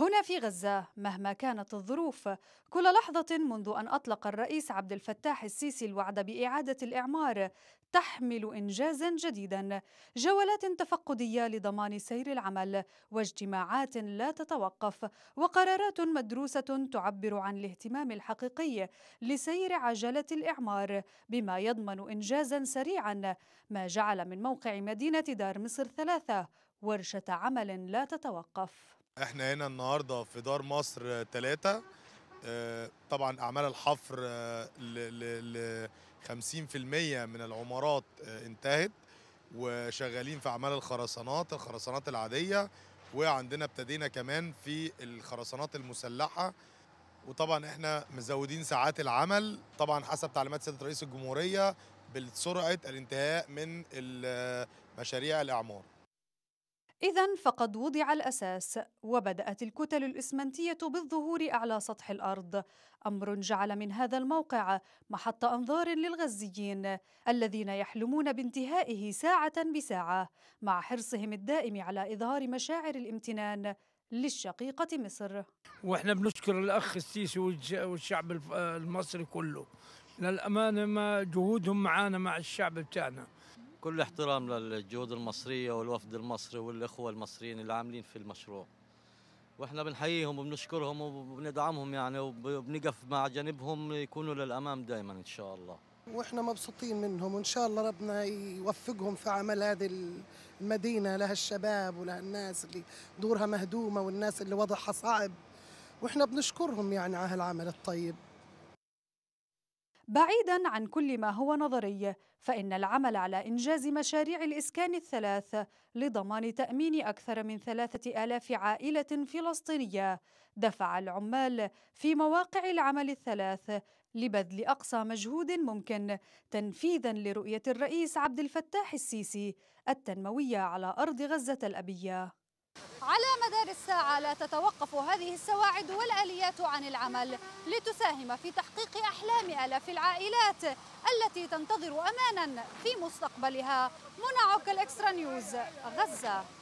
هنا في غزة مهما كانت الظروف كل لحظة منذ أن أطلق الرئيس عبد الفتاح السيسي الوعد بإعادة الإعمار تحمل إنجازا جديدا جولات تفقدية لضمان سير العمل واجتماعات لا تتوقف وقرارات مدروسة تعبر عن الاهتمام الحقيقي لسير عجلة الإعمار بما يضمن إنجازا سريعا ما جعل من موقع مدينة دار مصر ثلاثة ورشة عمل لا تتوقف احنا هنا النهارده في دار مصر ثلاثة آه، طبعا اعمال الحفر آه، ل 50% من العمارات آه، انتهت وشغالين في اعمال الخرسانات الخرسانات العاديه وعندنا ابتدينا كمان في الخرسانات المسلحه وطبعا احنا مزودين ساعات العمل طبعا حسب تعليمات سياده رئيس الجمهوريه بسرعه الانتهاء من مشاريع الاعمار إذا فقد وضع الأساس وبدأت الكتل الإسمنتية بالظهور أعلى سطح الأرض، أمر جعل من هذا الموقع محط أنظار للغزيين الذين يحلمون بانتهائه ساعة بساعة، مع حرصهم الدائم على إظهار مشاعر الامتنان للشقيقة مصر. واحنا بنشكر الأخ السيسي والشعب المصري كله، للأمانة ما جهودهم معانا مع الشعب بتاعنا. كل احترام للجهود المصرية والوفد المصري والإخوة المصريين اللي عاملين في المشروع واحنا بنحييهم وبنشكرهم وبندعمهم يعني وبنقف مع جانبهم يكونوا للأمام دائما إن شاء الله واحنا مبسوطين منهم وان شاء الله ربنا يوفقهم في عمل هذه المدينه لها الشباب ولها الناس اللي دورها مهدومه والناس اللي وضعها صعب واحنا بنشكرهم يعني على هالعمل الطيب بعيدا عن كل ما هو نظري فان العمل على انجاز مشاريع الاسكان الثلاث لضمان تامين اكثر من ثلاثه الاف عائله فلسطينيه دفع العمال في مواقع العمل الثلاث لبذل اقصى مجهود ممكن تنفيذا لرؤيه الرئيس عبد الفتاح السيسي التنمويه على ارض غزه الابيه على مدار الساعة لا تتوقف هذه السواعد والآليات عن العمل لتساهم في تحقيق أحلام آلاف العائلات التي تنتظر أمانا في مستقبلها منعك الإكسترا نيوز غزة